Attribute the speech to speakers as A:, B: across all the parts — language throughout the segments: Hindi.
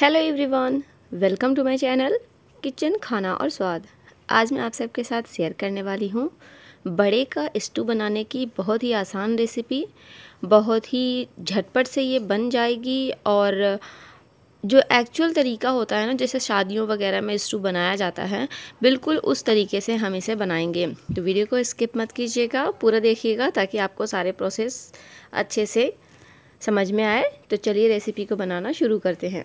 A: hello everyone welcome to my channel kitchen खाना और स्वाद आज मैं आप सबके साथ शेयर करने वाली हूँ बड़े का स्टू बनाने की बहुत ही आसान रेसिपी बहुत ही झटपट से ये बन जाएगी और जो एक्चुअल तरीका होता है ना जैसे शादियों वगैरह में स्टू बनाया जाता है बिल्कुल उस तरीके से हम इसे बनाएंगे तो वीडियो को स्किप मत कीजिएगा पूरा देखिएगा ताकि आपको सारे प्रोसेस अच्छे से समझ में आए तो चलिए रेसिपी को बनाना शुरू करते हैं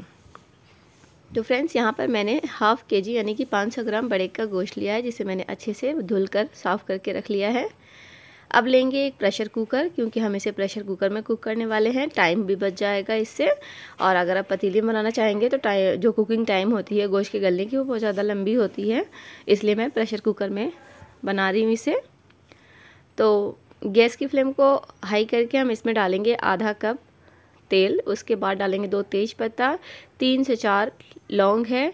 A: तो फ्रेंड्स यहाँ पर मैंने हाफ़ के जी यानी कि 500 ग्राम बड़े का गोश्त लिया है जिसे मैंने अच्छे से धुल कर साफ़ करके रख लिया है अब लेंगे एक प्रेशर कुकर क्योंकि हम इसे प्रेशर कुकर में कुक करने वाले हैं टाइम भी बच जाएगा इससे और अगर आप पतीली बनाना चाहेंगे तो टाइम जो कुकिंग टाइम होती है गोश्त के गलने की वो बहुत ज़्यादा लंबी होती है इसलिए मैं प्रेशर कुकर में बना रही हूँ इसे तो गैस की फ्लेम को हाई करके हम इसमें डालेंगे आधा कप तेल उसके बाद डालेंगे दो तेज पत्ता तीन से चार लौंग है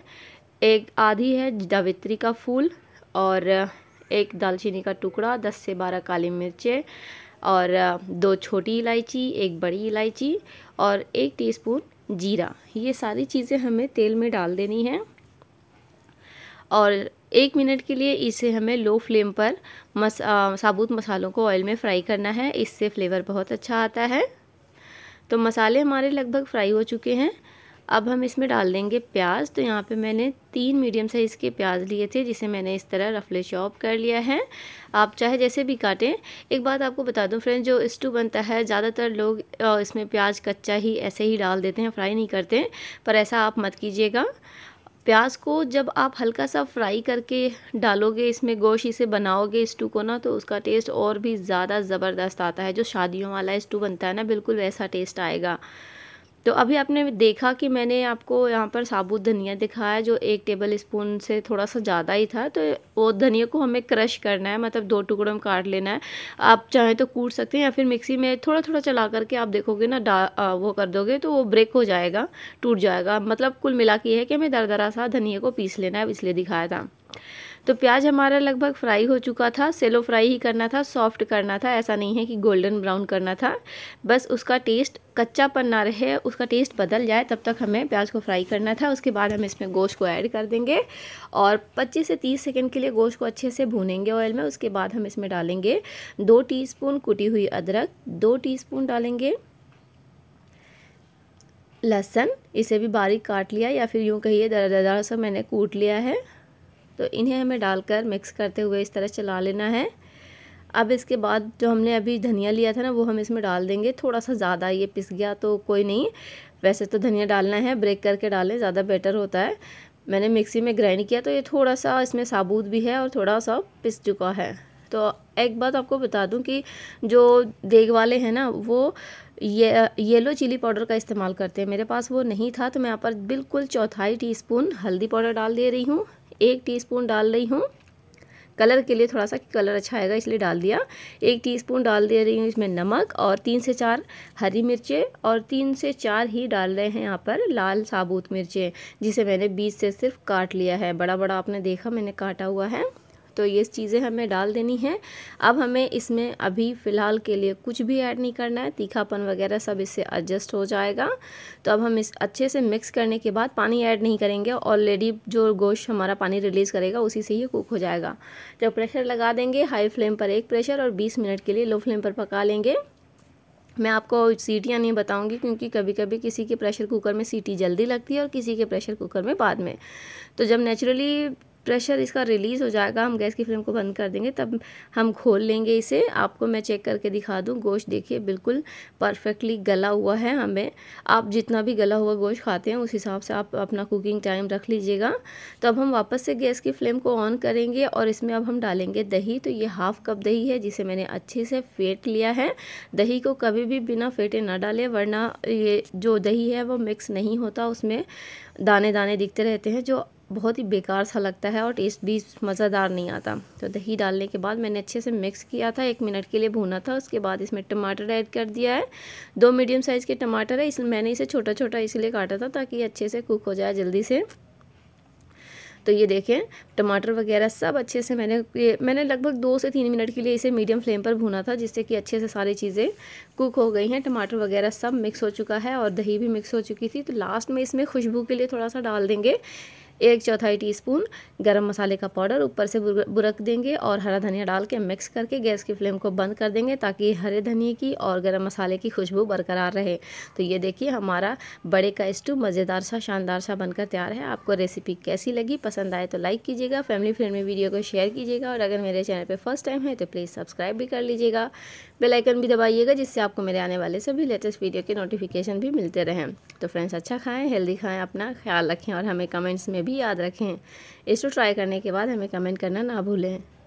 A: एक आधी है जावित्री का फूल और एक दालचीनी का टुकड़ा दस से बारह काली मिर्चें और दो छोटी इलायची एक बड़ी इलायची और एक टीस्पून जीरा ये सारी चीज़ें हमें तेल में डाल देनी है और एक मिनट के लिए इसे हमें लो फ्लेम पर मस आ, साबुत मसालों को ऑयल में फ्राई करना है इससे फ्लेवर बहुत अच्छा आता है तो मसाले हमारे लगभग फ्राई हो चुके हैं अब हम इसमें डाल देंगे प्याज तो यहाँ पे मैंने तीन मीडियम साइज़ के प्याज लिए थे जिसे मैंने इस तरह रफले चॉप कर लिया है आप चाहे जैसे भी काटें एक बात आपको बता दूं फ्रेंड्स जो स्टू बनता है ज़्यादातर लोग इसमें प्याज कच्चा ही ऐसे ही डाल देते हैं फ्राई नहीं करते पर ऐसा आप मत कीजिएगा प्याज को जब आप हल्का सा फ्राई करके डालोगे इसमें गोश इसे बनाओगे स्टू को ना तो उसका टेस्ट और भी ज़्यादा ज़बरदस्त आता है जो शादियों वाला स्टू बनता है ना बिल्कुल वैसा टेस्ट आएगा तो अभी आपने देखा कि मैंने आपको यहाँ पर साबुत धनिया दिखाया जो एक टेबल स्पून से थोड़ा सा ज़्यादा ही था तो वो धनिया को हमें क्रश करना है मतलब दो टुकड़ों में काट लेना है आप चाहें तो कूट सकते हैं या फिर मिक्सी में थोड़ा थोड़ा चला करके आप देखोगे ना डा वो कर दोगे तो वो ब्रेक हो जाएगा टूट जाएगा मतलब कुल मिला के है कि हमें दरा सा धनिया को पीस लेना है इसलिए दिखाया था तो प्याज हमारा लगभग फ्राई हो चुका था सेलो फ्राई ही करना था सॉफ्ट करना था ऐसा नहीं है कि गोल्डन ब्राउन करना था बस उसका टेस्ट कच्चापन ना रहे उसका टेस्ट बदल जाए तब तक हमें प्याज को फ्राई करना था उसके बाद हम इसमें गोश्त को ऐड कर देंगे और 25 से 30 सेकंड के लिए गोश्त को अच्छे से भूनेंगे ऑयल में उसके बाद हम इसमें डालेंगे दो टी कुटी हुई अदरक दो टी डालेंगे लहसन इसे भी बारीक काट लिया या फिर यूँ कहिए दरा दरा सा मैंने कूट लिया है तो इन्हें हमें डालकर मिक्स करते हुए इस तरह चला लेना है अब इसके बाद जो हमने अभी धनिया लिया था ना वो हम इसमें डाल देंगे थोड़ा सा ज़्यादा ये पिस गया तो कोई नहीं वैसे तो धनिया डालना है ब्रेक करके डालें ज़्यादा बेटर होता है मैंने मिक्सी में ग्राइंड किया तो ये थोड़ा सा इसमें साबुत भी है और थोड़ा सा पिस चुका है तो एक बात आपको बता दूं कि जो देग वाले हैं ना वो ये येलो चिली पाउडर का इस्तेमाल करते हैं मेरे पास वो नहीं था तो मैं यहाँ पर बिल्कुल चौथाई टीस्पून हल्दी पाउडर डाल दे रही हूँ एक टीस्पून डाल रही हूँ कलर के लिए थोड़ा सा कलर अच्छा आएगा इसलिए डाल दिया एक टीस्पून डाल दे रही हूँ इसमें नमक और तीन से चार हरी मिर्चें और तीन से चार ही डाल रहे हैं यहाँ पर लाल साबुत मिर्चें जिसे मैंने बीज से सिर्फ काट लिया है बड़ा बड़ा आपने देखा मैंने काटा हुआ है तो ये चीज़ें हमें डाल देनी है अब हमें इसमें अभी फ़िलहाल के लिए कुछ भी ऐड नहीं करना है तीखापन वगैरह सब इससे एडजस्ट हो जाएगा तो अब हम इस अच्छे से मिक्स करने के बाद पानी ऐड नहीं करेंगे ऑलरेडी जो गोश्त हमारा पानी रिलीज़ करेगा उसी से ही कुक हो जाएगा जब प्रेशर लगा देंगे हाई फ्लेम पर एक प्रेशर और बीस मिनट के लिए लो फ्लेम पर पका लेंगे मैं आपको सीटियाँ नहीं बताऊंगी क्योंकि कभी कभी किसी के प्रेशर कुकर में सीटी जल्दी लगती है और किसी के प्रेशर कुकर में बाद में तो जब नेचुरली प्रेशर इसका रिलीज़ हो जाएगा हम गैस की फ्लेम को बंद कर देंगे तब हम खोल लेंगे इसे आपको मैं चेक करके दिखा दूँ गोश्त देखिए बिल्कुल परफेक्टली गला हुआ है हमें आप जितना भी गला हुआ गोश्त खाते हैं उस हिसाब से आप अपना कुकिंग टाइम रख लीजिएगा तो अब हम वापस से गैस की फ्लेम को ऑन करेंगे और इसमें अब हम डालेंगे दही तो ये हाफ़ कप दही है जिसे मैंने अच्छे से फेंट लिया है दही को कभी भी बिना फेंटे ना डाले वरना ये जो दही है वो मिक्स नहीं होता उसमें दाने दाने दिखते रहते हैं जो बहुत ही बेकार सा लगता है और टेस्ट भी मज़ेदार नहीं आता तो दही डालने के बाद मैंने अच्छे से मिक्स किया था एक मिनट के लिए भूना था उसके बाद इसमें टमाटर ऐड कर दिया है दो मीडियम साइज़ के टमाटर है इसलिए मैंने इसे छोटा छोटा इसलिए काटा था ताकि अच्छे से कुक हो जाए जल्दी से तो ये देखें टमाटर वगैरह सब अच्छे से मैंने ये मैंने लगभग दो से तीन मिनट के लिए इसे मीडियम फ्लेम पर भुना था जिससे कि अच्छे से सारी चीज़ें कुक हो गई हैं टमाटर वगैरह सब मिक्स हो चुका है और दही भी मिक्स हो चुकी थी तो लास्ट में इसमें खुशबू के लिए थोड़ा सा डाल देंगे एक चौथाई टीस्पून गरम मसाले का पाउडर ऊपर से बुरक देंगे और हरा धनिया डाल के मिक्स करके गैस की फ्लेम को बंद कर देंगे ताकि हरे धनिए की और गरम मसाले की खुशबू बरकरार रहे तो ये देखिए हमारा बड़े का स्टू मज़ेदार सा शानदार सा बनकर तैयार है आपको रेसिपी कैसी लगी पसंद आए तो लाइक कीजिएगा फैमिली फ्रेंड में वीडियो को शेयर कीजिएगा और अगर मेरे चैनल पर फर्स्ट टाइम है तो प्लीज़ सब्सक्राइब भी कर लीजिएगा बेलाइकन भी दबाइएगा जिससे आपको मेरे आने वाले सभी लेटेस्ट वीडियो के नोटिफिकेशन भी मिलते रहें तो फ्रेंड्स अच्छा खाएँ हेल्दी खाएँ अपना ख्याल रखें और हमें कमेंट्स में भी भी याद रखें इसको ट्राई करने के बाद हमें कमेंट करना ना भूलें